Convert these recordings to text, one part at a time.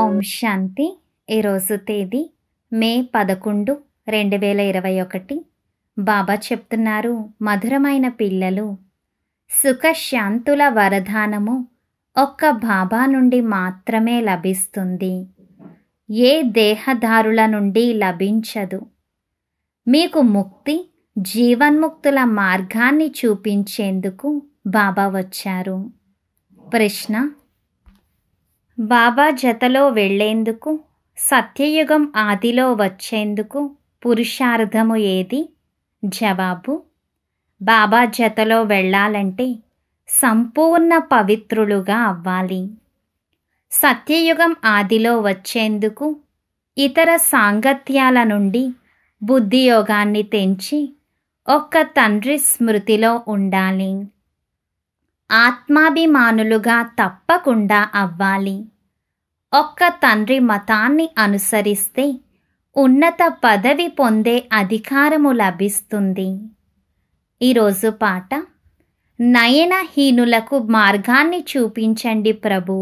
ఓం శాంతి ఈరోజు తేదీ మే పదకొండు రెండు వేల ఇరవై ఒకటి బాబా చెప్తున్నారు మధురమైన పిల్లలు సుఖశాంతుల వరదానము ఒక్క బాబా నుండి మాత్రమే లభిస్తుంది ఏ దేహదారుల నుండి లభించదు మీకు ముక్తి జీవన్ముక్తుల మార్గాన్ని చూపించేందుకు బాబా వచ్చారు ప్రశ్న బాబా జతలో వెళ్లేందుకు సత్యయుగం ఆదిలో వచ్చేందుకు పురుషార్థము ఏది జవాబు బాబా జతలో వెళ్ళాలంటే సంపూర్ణ పవిత్రులుగా అవ్వాలి సత్యయుగం ఆదిలో వచ్చేందుకు ఇతర సాంగత్యాల నుండి బుద్ధియోగాన్ని తెంచి ఒక్క తండ్రి స్మృతిలో ఉండాలి ఆత్మాభిమానులుగా తప్పకుండా అవ్వాలి ఒక్క తండ్రి మతాన్ని అనుసరిస్తే ఉన్నత పదవి పొందే అధికారము లభిస్తుంది ఈరోజు పాట నయనహీనులకు మార్గాన్ని చూపించండి ప్రభు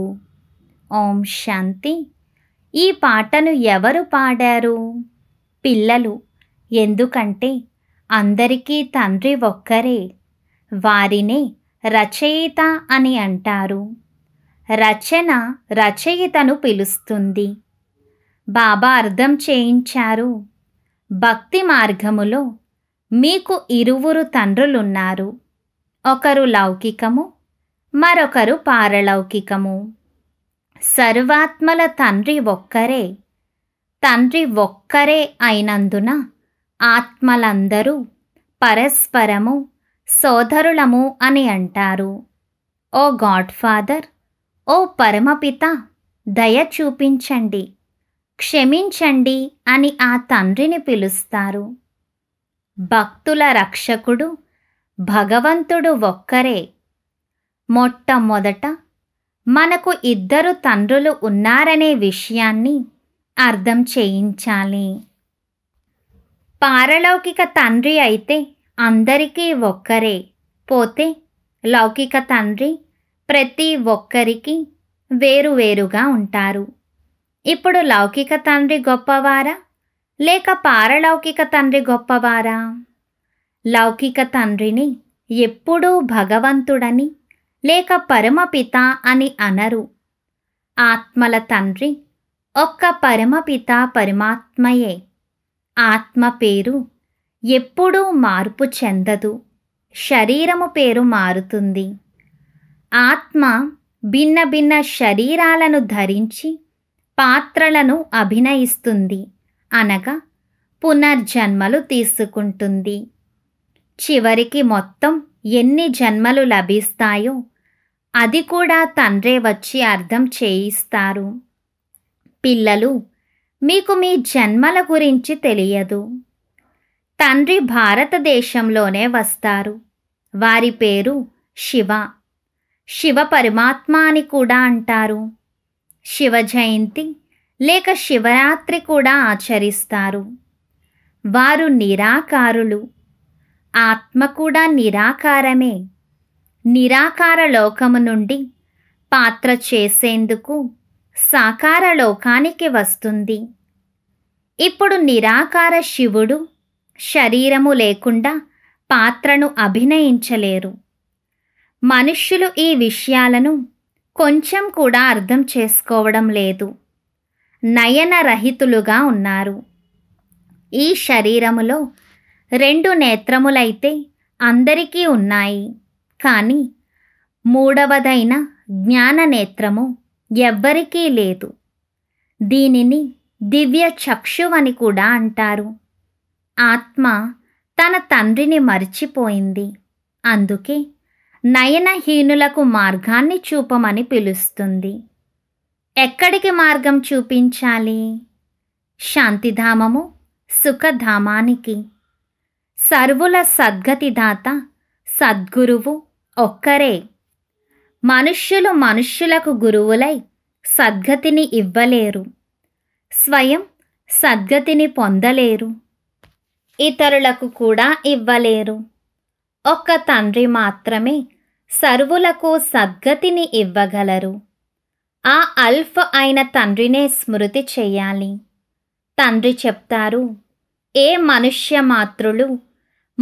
ఓం శాంతి ఈ పాటను ఎవరు పాడారు పిల్లలు ఎందుకంటే అందరికీ తండ్రి ఒక్కరే వారినే రచయిత అని అంటారు రచన రచయితను పిలుస్తుంది బాబా అర్థం చేయించారు భక్తి మార్గములో మీకు ఇరువురు తండ్రులున్నారు ఒకరు లౌకికము మరొకరు పారలౌకికము సర్వాత్మల తండ్రి ఒక్కరే తండ్రి ఒక్కరే అయినందున ఆత్మలందరూ పరస్పరము సోదరులము అని అంటారు ఓ గాడ్ ఫాదర్ ఓ పరమపిత దయ చూపించండి క్షమించండి అని ఆ తండ్రిని పిలుస్తారు భక్తుల రక్షకుడు భగవంతుడు ఒక్కరే మొట్టమొదట మనకు ఇద్దరు తండ్రులు ఉన్నారనే విషయాన్ని అర్థం చేయించాలి పారలౌకిక తండ్రి అయితే అందరికీ ఒక్కరే పోతే లౌకిక తండ్రి ప్రతి ఒక్కరికి వేరువేరుగా ఉంటారు ఇప్పుడు లౌకిక తండ్రి గొప్పవారా లేక పారలౌకిక తండ్రి గొప్పవారా లౌకిక తండ్రిని ఎప్పుడూ భగవంతుడని లేక పరమపిత అని అనరు ఆత్మల తండ్రి ఒక్క పరమపిత పరమాత్మయే ఆత్మ పేరు ఎప్పుడూ మార్పు చెందదు శరీరము పేరు మారుతుంది ఆత్మ భిన్న భిన్న శరీరాలను ధరించి పాత్రలను అభినయిస్తుంది అనగా పునర్జన్మలు తీసుకుంటుంది చివరికి మొత్తం ఎన్ని జన్మలు లభిస్తాయో అది కూడా తండ్రే వచ్చి అర్థం చేయిస్తారు పిల్లలు మీకు మీ జన్మల గురించి తెలియదు తండ్రి భారతదేశంలోనే వస్తారు వారి పేరు శివ శివ పరమాత్మ అని కూడా అంటారు శివ జయంతి లేక శివరాత్రి కూడా ఆచరిస్తారు వారు నిరాకారులు ఆత్మ కూడా నిరాకారమే నిరాకార లోకము నుండి పాత్ర చేసేందుకు సాకార లోకానికి వస్తుంది ఇప్పుడు నిరాకార శివుడు శరీరము లేకుండా పాత్రను అభినయించలేరు మనుష్యులు ఈ విషయాలను కొంచెం కూడా అర్థం చేసుకోవడం లేదు నయనరహితులుగా ఉన్నారు ఈ శరీరములో రెండు నేత్రములైతే అందరికీ ఉన్నాయి కానీ మూడవదైన జ్ఞాన నేత్రము ఎవ్వరికీ లేదు దీనిని దివ్య చక్షు అని కూడా అంటారు ఆత్మ తన తండ్రిని మరిచిపోయింది అందుకే నయనహీనులకు మార్గాన్ని చూపమని పిలుస్తుంది ఎక్కడికి మార్గం చూపించాలి శాంతిధామము సుఖధామానికి సర్వుల సద్గతిదాత సద్గురువు ఒక్కరే మనుష్యులు మనుష్యులకు గురువులై సద్గతిని ఇవ్వలేరు స్వయం సద్గతిని పొందలేరు ఇతరులకు కూడా ఇవ్వలేరు ఒక్క తండ్రి మాత్రమే సర్వులకు సద్గతిని ఇవ్వగలరు ఆ అల్ఫ్ అయిన తండ్రినే స్మృతి చేయాలి తండ్రి చెప్తారు ఏ మనుష్య మాత్రులు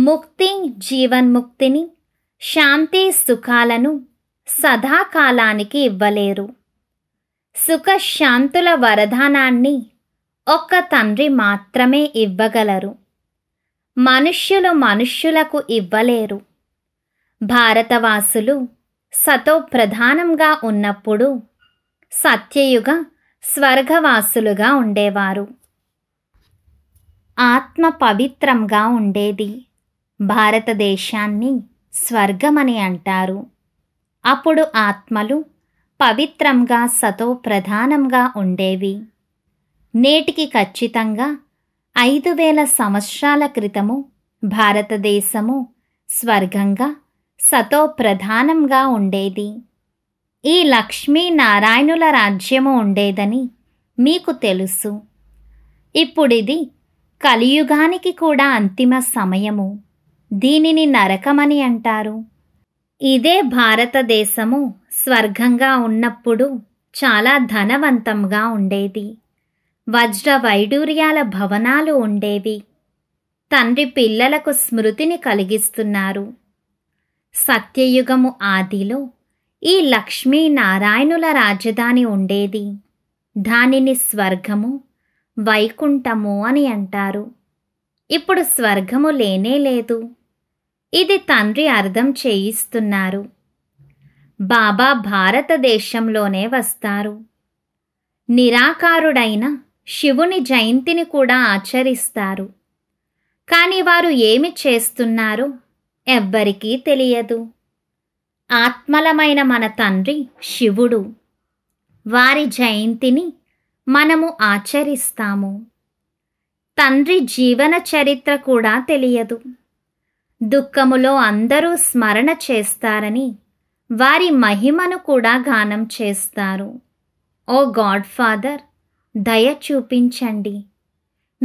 ముక్తి జీవన్ముక్తిని శాంతి సుఖాలను సదాకాలానికి ఇవ్వలేరు సుఖశాంతుల వరదానాన్ని ఒక్క తండ్రి మాత్రమే ఇవ్వగలరు మనుష్యులు మనుష్యులకు ఇవ్వలేరు భారతవాసులు సతో ప్రధానంగా ఉన్నప్పుడు సత్యయుగ స్వర్గవాసులుగా ఉండేవారు ఆత్మ పవిత్రంగా ఉండేది భారతదేశాన్ని స్వర్గమని అంటారు అప్పుడు ఆత్మలు పవిత్రంగా సతో ప్రధానంగా ఉండేవి నేటికి ఖచ్చితంగా ఐదు వేల సంవత్సరాల క్రితము భారతదేశము స్వర్గంగా సతో ప్రధానంగా ఉండేది ఈ లక్ష్మీనారాయణుల రాజ్యము ఉండేదని మీకు తెలుసు ఇప్పుడిది కలియుగానికి కూడా అంతిమ సమయము దీనిని నరకమని అంటారు ఇదే భారతదేశము స్వర్గంగా ఉన్నప్పుడు చాలా ధనవంతంగా ఉండేది వజ్ర వైడూర్యాల భవనాలు ఉండేవి తండ్రి పిల్లలకు స్మృతిని కలిగిస్తున్నారు సత్యయుగము ఆదిలో ఈ లక్ష్మీనారాయణుల రాజధాని ఉండేది దానిని స్వర్గము వైకుంఠము అని అంటారు ఇప్పుడు స్వర్గము లేనే లేదు ఇది తండ్రి అర్థం చేయిస్తున్నారు బాబా భారతదేశంలోనే వస్తారు నిరాకారుడైన శివుని జయంతిని కూడా ఆచరిస్తారు కానీ వారు ఏమి చేస్తున్నారో ఎవ్వరికీ తెలియదు ఆత్మలమైన మన తండ్రి శివుడు వారి జయంతిని మనము ఆచరిస్తాము తండ్రి జీవన చరిత్ర కూడా తెలియదు దుఃఖములో అందరూ స్మరణ చేస్తారని వారి మహిమను కూడా గానం చేస్తారు ఓ గాడ్ ఫాదర్ దయ చూపించండి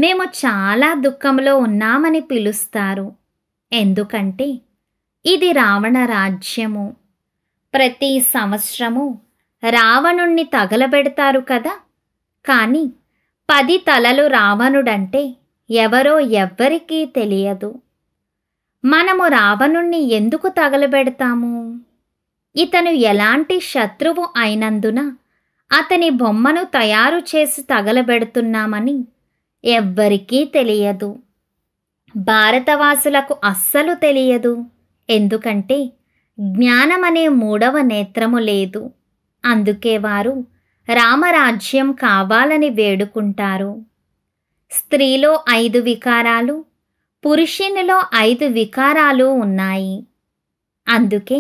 మేము చాలా దుఃఖంలో ఉన్నామని పిలుస్తారు ఎందుకంటే ఇది రావణ రాజ్యము ప్రతి సంవత్సరము రావణుణ్ణి తగలబెడతారు కదా కానీ పది తలలు రావణుడంటే ఎవరో ఎవ్వరికీ తెలియదు మనము రావణుణ్ణి ఎందుకు తగలబెడతాము ఇతను ఎలాంటి శత్రువు అయినందున అతని బొమ్మను తయారు చేసి తగలబెడుతున్నామని ఎవ్వరికీ తెలియదు భారతవాసులకు అస్సలు తెలియదు ఎందుకంటే జ్ఞానమనే మూడవ నేత్రము లేదు అందుకే వారు రామరాజ్యం కావాలని వేడుకుంటారు స్త్రీలో ఐదు వికారాలు పురుషునిలో ఐదు వికారాలు ఉన్నాయి అందుకే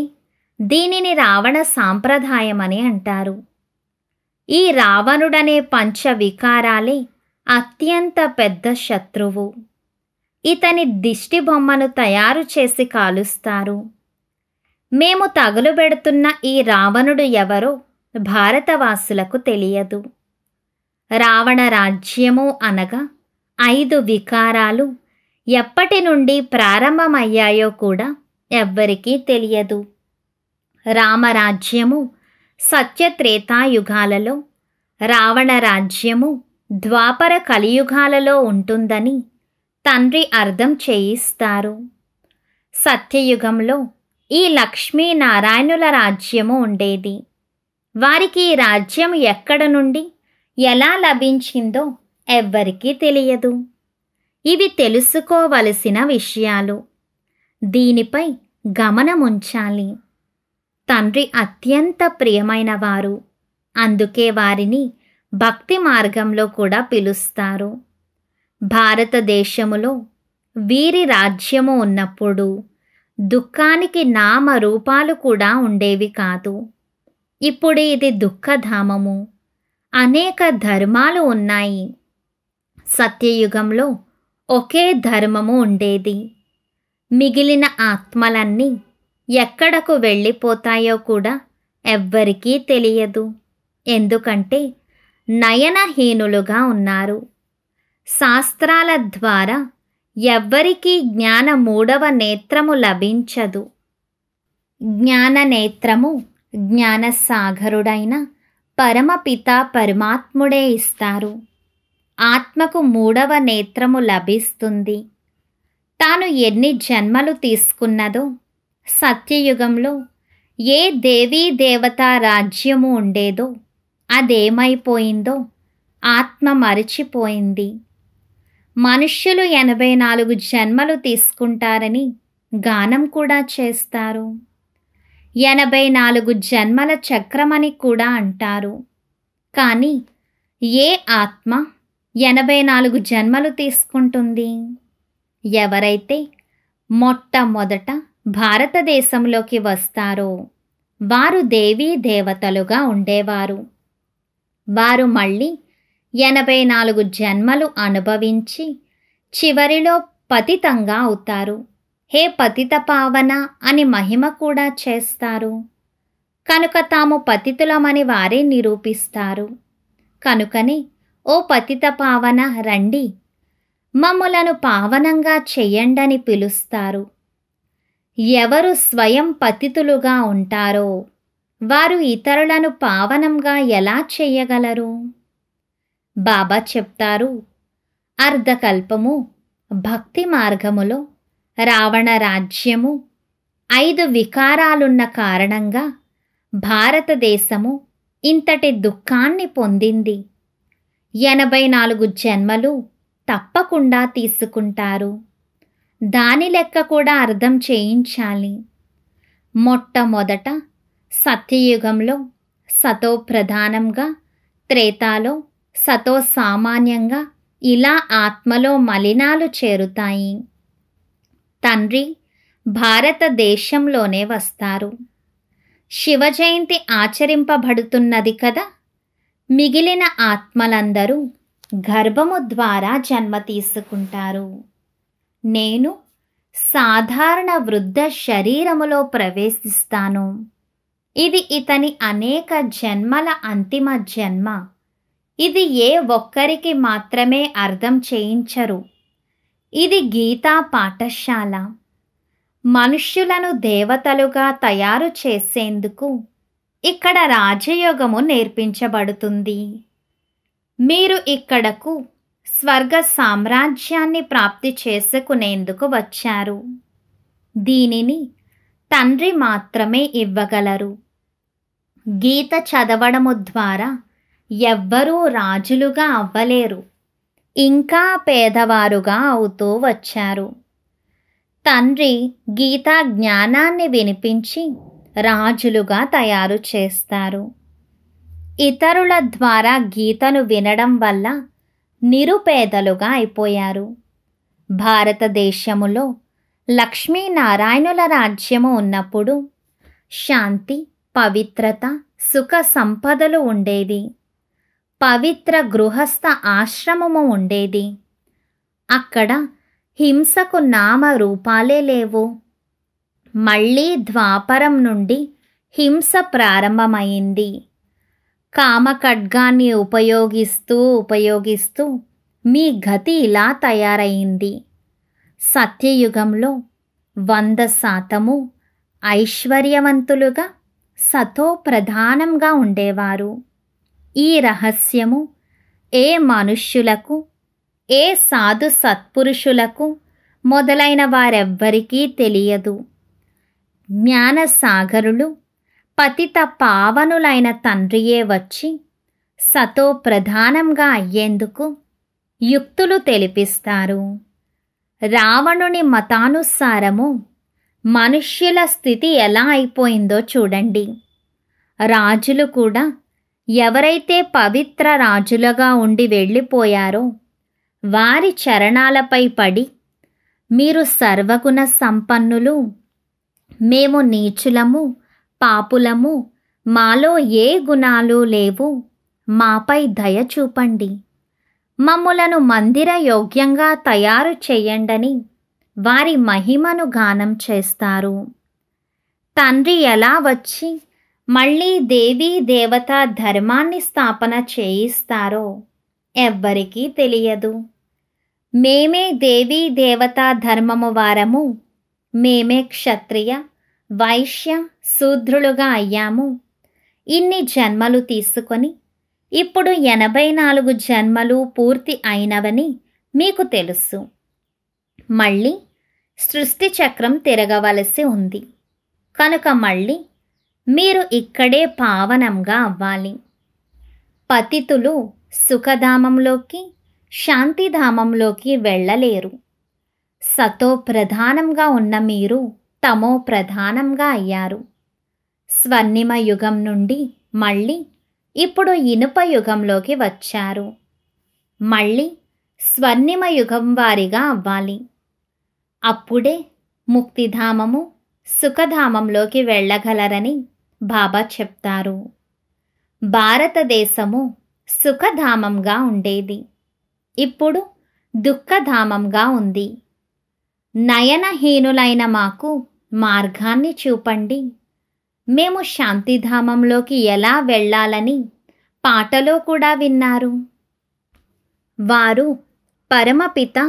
దీనిని రావణ సాంప్రదాయమని అంటారు ఈ రావణుడనే పంచ వికారాలే అత్యంత పెద్ద శత్రువు ఇతని దిష్టి బొమ్మను తయారు చేసి కాలుస్తారు మేము తగులుబెడుతున్న ఈ రావణుడు ఎవరో భారతవాసులకు తెలియదు రావణ రాజ్యము అనగా ఐదు వికారాలు ఎప్పటి నుండి ప్రారంభమయ్యాయో కూడా ఎవ్వరికీ తెలియదు రామరాజ్యము సత్యత్రేతాయుగాలలో రావణ రాజ్యము ద్వాపర కలియుగాలలో ఉంటుందని తండ్రి అర్థం చేయిస్తారు సత్యయుగంలో ఈ లక్ష్మీనారాయణుల రాజ్యము ఉండేది వారికి ఈ రాజ్యం ఎక్కడ నుండి ఎలా లభించిందో ఎవ్వరికీ తెలియదు ఇవి తెలుసుకోవలసిన విషయాలు దీనిపై గమనముంచాలి తండ్రి అత్యంత ప్రియమైన వారు అందుకే వారిని భక్తి మార్గంలో కూడా పిలుస్తారు భారతదేశములో వీరి రాజ్యము ఉన్నప్పుడు దుఃఖానికి నామ రూపాలు కూడా ఉండేవి కాదు ఇప్పుడు ఇది దుఃఖధామము అనేక ధర్మాలు ఉన్నాయి సత్యయుగంలో ఒకే ధర్మము ఉండేది మిగిలిన ఆత్మలన్నీ ఎక్కడకు వెళ్ళిపోతాయో కూడా ఎవ్వరికీ తెలియదు ఎందుకంటే నయనహీనులుగా ఉన్నారు శాస్త్రాల ద్వారా ఎవ్వరికీ జ్ఞాన మూడవ నేత్రము లభించదు జ్ఞాన నేత్రము జ్ఞానసాగరుడైన పరమపిత పరమాత్ముడే ఇస్తారు ఆత్మకు మూడవ నేత్రము లభిస్తుంది తాను ఎన్ని జన్మలు తీసుకున్నదో సత్యయుగంలో ఏ దేవీ దేవతా రాజ్యము ఉండేదో అదేమైపోయిందో ఆత్మ మరిచిపోయింది మనుష్యులు ఎనభై నాలుగు జన్మలు తీసుకుంటారని గానం కూడా చేస్తారు ఎనభై నాలుగు జన్మల చక్రమని కూడా అంటారు కానీ ఏ ఆత్మ ఎనభై నాలుగు జన్మలు తీసుకుంటుంది ఎవరైతే మొట్టమొదట భారతదేశంలోకి వస్తారో వారు దేవీ దేవతలుగా ఉండేవారు వారు మళ్ళీ ఎనభై నాలుగు జన్మలు అనుభవించి చివరిలో పతితంగా అవుతారు హే పతిత పావన అని మహిమ కూడా చేస్తారు కనుక తాము పతితులమని వారే నిరూపిస్తారు కనుకనే ఓ పతిత పావన రండి మమ్ములను పావనంగా చెయ్యండని పిలుస్తారు ఎవరు స్వయం పతితులుగా ఉంటారో వారు ఇతరులను పావనంగా ఎలా చెయ్యగలరు బాబా చెప్తారు అర్ధకల్పము భక్తి మార్గములో రావణ రాజ్యము ఐదు వికారాలున్న కారణంగా భారతదేశము ఇంతటి దుఃఖాన్ని పొందింది ఎనభై నాలుగు జన్మలు తప్పకుండా తీసుకుంటారు దాని లెక్క కూడా అర్థం చేయించాలి మొట్టమొదట సత్యయుగంలో సతో ప్రధానంగా త్రేతాలో సతో సామాన్యంగా ఇలా ఆత్మలో మలినాలు చేరుతాయి తండ్రి భారతదేశంలోనే వస్తారు శివజయంతి ఆచరింపబడుతున్నది కదా మిగిలిన ఆత్మలందరూ గర్భము ద్వారా జన్మ తీసుకుంటారు నేను సాధారణ వృద్ధ శరీరములో ప్రవేశిస్తాను ఇది ఇతని అనేక జన్మల అంతిమ జన్మ ఇది ఏ ఒక్కరికి మాత్రమే అర్థం చేయించరు ఇది గీతా పాఠశాల మనుష్యులను దేవతలుగా తయారు చేసేందుకు ఇక్కడ రాజయోగము నేర్పించబడుతుంది మీరు ఇక్కడకు స్వర్గ సామ్రాజ్యాన్ని ప్రాప్తి చేసుకునేందుకు వచ్చారు దీనిని తండ్రి మాత్రమే ఇవ్వగలరు గీత చదవడము ద్వారా ఎవ్వరూ రాజులుగా అవ్వలేరు ఇంకా పేదవారుగా అవుతూ వచ్చారు తండ్రి గీతా జ్ఞానాన్ని వినిపించి రాజులుగా తయారు చేస్తారు ఇతరుల ద్వారా గీతను వినడం వల్ల నిరుపేదలుగా అయిపోయారు భారతదేశములో లక్ష్మీనారాయణుల రాజ్యము ఉన్నప్పుడు శాంతి పవిత్రత సుఖ సంపదలు ఉండేవి పవిత్ర గృహస్థ ఆశ్రమము ఉండేది అక్కడ హింసకు నామ రూపాలే లేవు మళ్ళీ ద్వాపరం నుండి హింస ప్రారంభమైంది కామఖడ్గాన్ని ఉపయోగిస్తూ ఉపయోగిస్తూ మీ గతి ఇలా తయారైంది సత్యయుగంలో వంద శాతము ఐశ్వర్యవంతులుగా సతో ప్రధానంగా ఉండేవారు ఈ రహస్యము ఏ మనుష్యులకు ఏ సాధు సత్పురుషులకు మొదలైన వారెవ్వరికీ తెలియదు జ్ఞానసాగరులు పతిత పావనులైన తండ్రియే వచ్చి సతో ప్రధానంగా అయ్యేందుకు యుక్తులు తెలిపిస్తారు రావణుని మతానుసారము మనుష్యుల స్థితి ఎలా అయిపోయిందో చూడండి రాజులు కూడా ఎవరైతే పవిత్ర రాజులుగా ఉండి వెళ్ళిపోయారో వారి చరణాలపై పడి మీరు సర్వగుణ సంపన్నులు మేము నీచులము పాపులము మాలో ఏ గుణాలు లేవు మాపై దయ చూపండి మమ్ములను మందిర యోగ్యంగా తయారు చేయండని వారి మహిమను గానం చేస్తారు తండ్రి ఎలా వచ్చి మళ్ళీ దేవీ దేవత ధర్మాన్ని స్థాపన చేయిస్తారో ఎవ్వరికీ తెలియదు మేమే దేవీ దేవతా ధర్మము వారము మేమే క్షత్రియ వైశ్య శూద్రులుగా అయ్యాము ఇన్ని జన్మలు తీసుకొని ఇప్పుడు ఎనభై నాలుగు జన్మలు పూర్తి అయినవని మీకు తెలుసు మళ్ళీ సృష్టి చక్రం తిరగవలసి ఉంది కనుక మళ్ళీ మీరు ఇక్కడే పావనంగా అవ్వాలి పతితులు సుఖధామంలోకి శాంతిధామంలోకి వెళ్ళలేరు సతో ప్రధానంగా ఉన్న మీరు తమో ప్రధానంగా అయ్యారు స్వర్ణిమ యుగం నుండి మళ్ళీ ఇప్పుడు ఇనుప యుగంలోకి వచ్చారు మళ్ళీ స్వర్ణిమ యుగం వారిగా అవ్వాలి అప్పుడే ముక్తిధామము సుఖధామంలోకి వెళ్ళగలరని బాబా చెప్తారు భారతదేశము సుఖధామంగా ఉండేది ఇప్పుడు దుఃఖధామంగా ఉంది నయనహీనులైన మాకు మార్గాన్ని చూపండి మేము శాంతిధామంలోకి ఎలా వెళ్ళాలని పాటలో కూడా విన్నారు వారు పరమపిత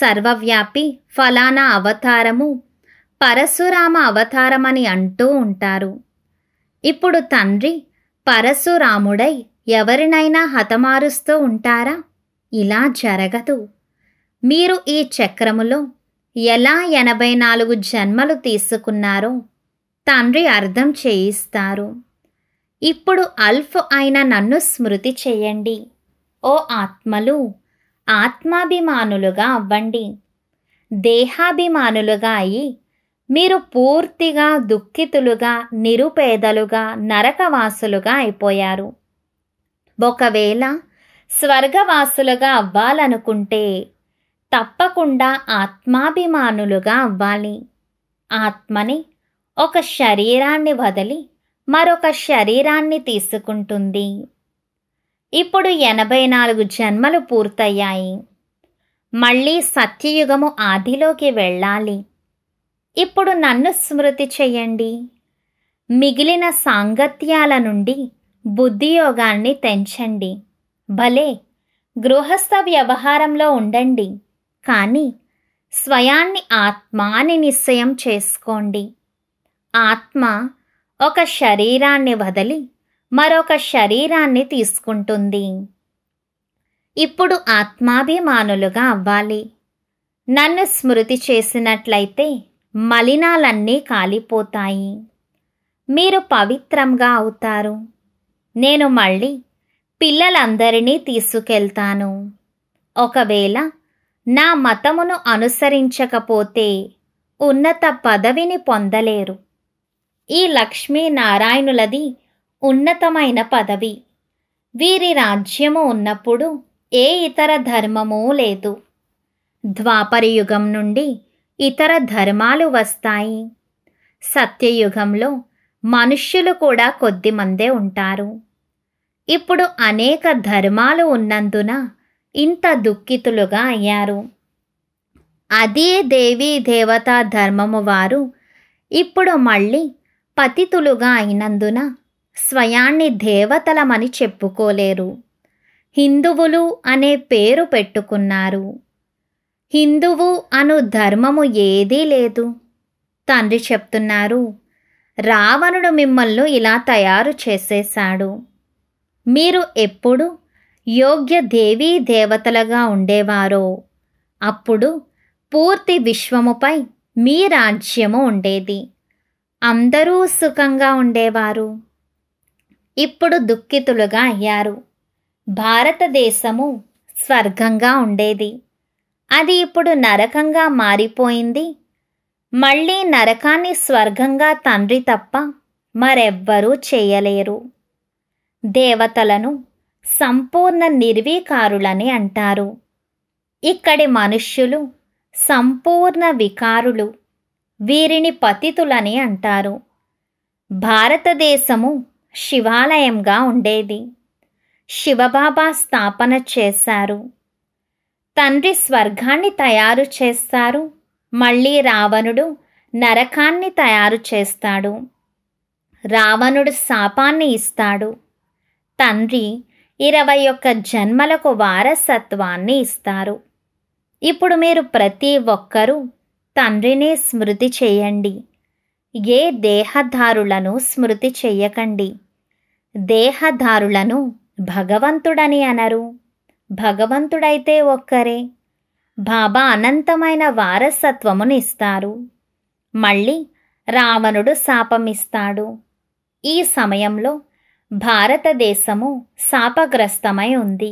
సర్వవ్యాపి ఫలానా అవతారము పరశురామ అవతారమని అంటూ ఉంటారు ఇప్పుడు తండ్రి పరశురాముడై ఎవరినైనా హతమారుస్తూ ఉంటారా ఇలా జరగదు మీరు ఈ చక్రములో ఎలా ఎనభై నాలుగు జన్మలు తీసుకున్నారో తండ్రి అర్థం చేయిస్తారు ఇప్పుడు అల్ఫ్ అయిన నన్ను స్మృతి చేయండి ఓ ఆత్మలు ఆత్మాభిమానులుగా అవ్వండి దేహాభిమానులుగా అయి మీరు పూర్తిగా దుఃఖితులుగా నిరుపేదలుగా నరకవాసులుగా అయిపోయారు ఒకవేళ స్వర్గవాసులుగా అవ్వాలనుకుంటే తప్పకుండా ఆత్మాభిమానులుగా అవ్వాలి ఆత్మని ఒక శరీరాన్ని వదిలి మరొక శరీరాన్ని తీసుకుంటుంది ఇప్పుడు ఎనభై నాలుగు జన్మలు పూర్తయ్యాయి మళ్ళీ సత్యయుగము ఆదిలోకి వెళ్ళాలి ఇప్పుడు నన్ను స్మృతి చెయ్యండి మిగిలిన సాంగత్యాల నుండి బుద్ధియోగాన్ని తెంచండి భలే గృహస్థ వ్యవహారంలో ఉండండి కానీ స్వయాన్ని ఆత్మ అని నిశ్చయం చేసుకోండి ఆత్మ ఒక శరీరాన్ని వదిలి మరొక శరీరాన్ని తీసుకుంటుంది ఇప్పుడు ఆత్మాభిమానులుగా అవ్వాలి నన్ను స్మృతి చేసినట్లయితే మలినాలన్నీ కాలిపోతాయి మీరు పవిత్రంగా అవుతారు నేను మళ్ళీ పిల్లలందరినీ తీసుకెళ్తాను ఒకవేళ నా మతమును అనుసరించకపోతే ఉన్నత పదవిని పొందలేరు ఈ లక్ష్మీనారాయణులది ఉన్నతమైన పదవి వీరి రాజ్యము ఉన్నప్పుడు ఏ ఇతర ధర్మమూ లేదు ద్వాపరయుగం నుండి ఇతర ధర్మాలు వస్తాయి సత్యయుగంలో మనుష్యులు కూడా కొద్దిమందే ఉంటారు ఇప్పుడు అనేక ధర్మాలు ఉన్నందున ఇంత దుఃఖితులుగా అయ్యారు అదే దేవీ దేవతా ధర్మము వారు ఇప్పుడు మళ్ళీ పతితులుగా అయినందున స్వయాన్ని దేవతలమని చెప్పుకోలేరు హిందువులు అనే పేరు పెట్టుకున్నారు హిందువు అను ధర్మము ఏదీ లేదు తండ్రి చెప్తున్నారు రావణుడు మిమ్మల్ని ఇలా తయారు చేసేశాడు మీరు ఎప్పుడు యోగ్య దేవీ దేవతలుగా ఉండేవారో అప్పుడు పూర్తి విశ్వముపై మీ రాజ్యము ఉండేది అందరూ సుఖంగా ఉండేవారు ఇప్పుడు దుఃఖితులుగా అయ్యారు భారతదేశము స్వర్గంగా ఉండేది అది ఇప్పుడు నరకంగా మారిపోయింది మళ్ళీ నరకాన్ని స్వర్గంగా తండ్రి తప్ప మరెవ్వరూ చేయలేరు దేవతలను సంపూర్ణ నిర్వీకారులని అంటారు ఇక్కడి మనుష్యులు సంపూర్ణ వికారులు వీరిని పతితులని అంటారు భారతదేశము శివాలయంగా ఉండేది శివబాబా స్థాపన చేశారు తండ్రి స్వర్గాన్ని తయారు చేస్తారు మళ్ళీ రావణుడు నరకాన్ని తయారు చేస్తాడు రావణుడు శాపాన్ని ఇస్తాడు తండ్రి ఇరవై ఒక్క జన్మలకు వారసత్వాన్ని ఇస్తారు ఇప్పుడు మీరు ప్రతి ఒక్కరూ తండ్రిని స్మృతి చేయండి ఏ దేహధారులను స్మృతి చెయ్యకండి దేహధారులను భగవంతుడని అనరు భగవంతుడైతే ఒక్కరే బాబా అనంతమైన వారసత్వమును ఇస్తారు మళ్ళీ రావణుడు శాపమిస్తాడు ఈ సమయంలో భారతదేశము శాపగ్రస్తమై ఉంది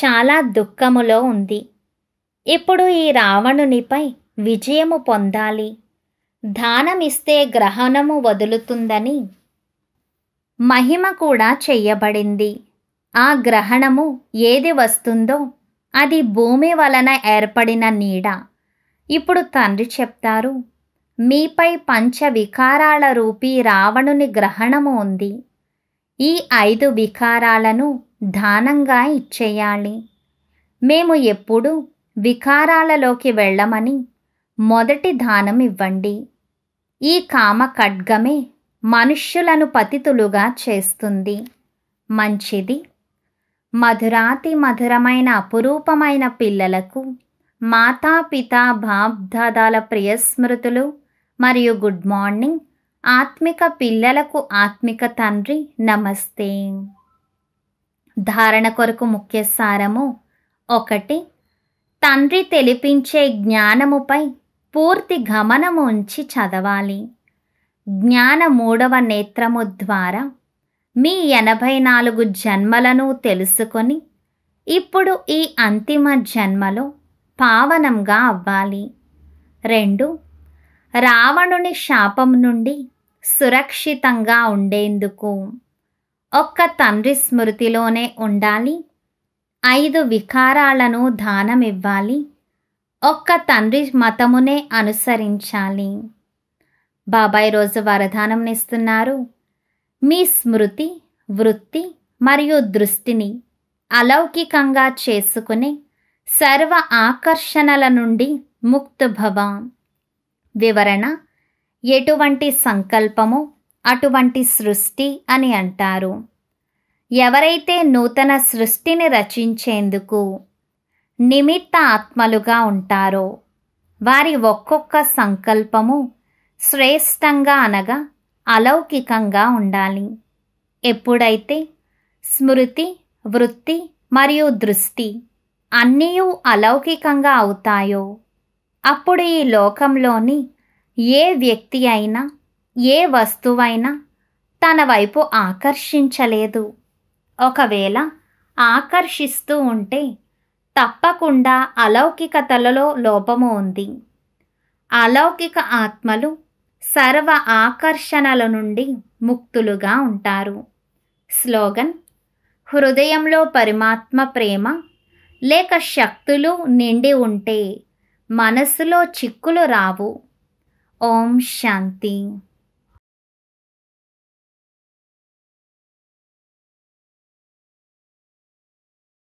చాలా దుఃఖములో ఉంది ఇప్పుడు ఈ రావణునిపై విజయము పొందాలి దానమిస్తే గ్రహణము వదులుతుందని మహిమ కూడా చెయ్యబడింది ఆ గ్రహణము ఏది వస్తుందో అది భూమి వలన ఏర్పడిన నీడ ఇప్పుడు తండ్రి చెప్తారు మీపై పంచవికారాల రూపీ రావణుని గ్రహణము ఉంది ఈ ఐదు వికారాలను దానంగా ఇచ్చేయాలి మేము ఎప్పుడు వికారాలలోకి వెళ్ళమని మొదటి దానం ఇవ్వండి ఈ కామ ఖడ్గమే మనుష్యులను పతితులుగా చేస్తుంది మంచిది మధురాతి మధురమైన అపురూపమైన పిల్లలకు మాతాపిత బాబ్దాదాల ప్రియస్మృతులు మరియు గుడ్ మార్నింగ్ ఆత్మిక పిల్లలకు ఆత్మిక తండ్రి నమస్తే ధారణ కొరకు ముఖ్య సారము ఒకటి తండ్రి తెలిపించే జ్ఞానముపై పూర్తి గమనము ఉంచి చదవాలి జ్ఞాన మూడవ నేత్రము ద్వారా మీ ఎనభై నాలుగు జన్మలను తెలుసుకొని ఇప్పుడు ఈ అంతిమ జన్మలో పావనంగా అవ్వాలి రెండు రావణుని శాపం నుండి సురక్షితంగా ఉండేందుకు ఒక్క తండ్రి స్మృతిలోనే ఉండాలి ఐదు వికారాలను దానమివ్వాలి ఒక్క తండ్రి మతమునే అనుసరించాలి బాబాయ్ రోజు వరదానంనిస్తున్నారు మీ స్మృతి వృత్తి మరియు దృష్టిని అలౌకికంగా చేసుకుని సర్వ ఆకర్షణల నుండి ముక్తభవ వివరణ ఎటువంటి సంకల్పము అటువంటి సృష్టి అని అంటారు ఎవరైతే నూతన సృష్టిని రచించేందుకు నిమిత్త ఆత్మలుగా ఉంటారో వారి ఒక్కొక్క సంకల్పము శ్రేష్టంగా అనగా అలౌకికంగా ఉండాలి ఎప్పుడైతే స్మృతి వృత్తి మరియు దృష్టి అన్నీ అలౌకికంగా అవుతాయో అప్పుడు ఈ లోకంలోని ఏ వ్యక్తి అయినా ఏ వస్తువైనా తన వైపు ఆకర్షించలేదు ఒకవేళ ఆకర్షిస్తూ ఉంటే తప్పకుండా అలౌకికతలలో లోపము ఉంది అలౌకిక ఆత్మలు సర్వ ఆకర్షణల నుండి ముక్తులుగా ఉంటారు స్లోగన్ హృదయంలో పరమాత్మ ప్రేమ లేక శక్తులు నిండి ఉంటే మనసులో చిక్కులు రావు ओम शांति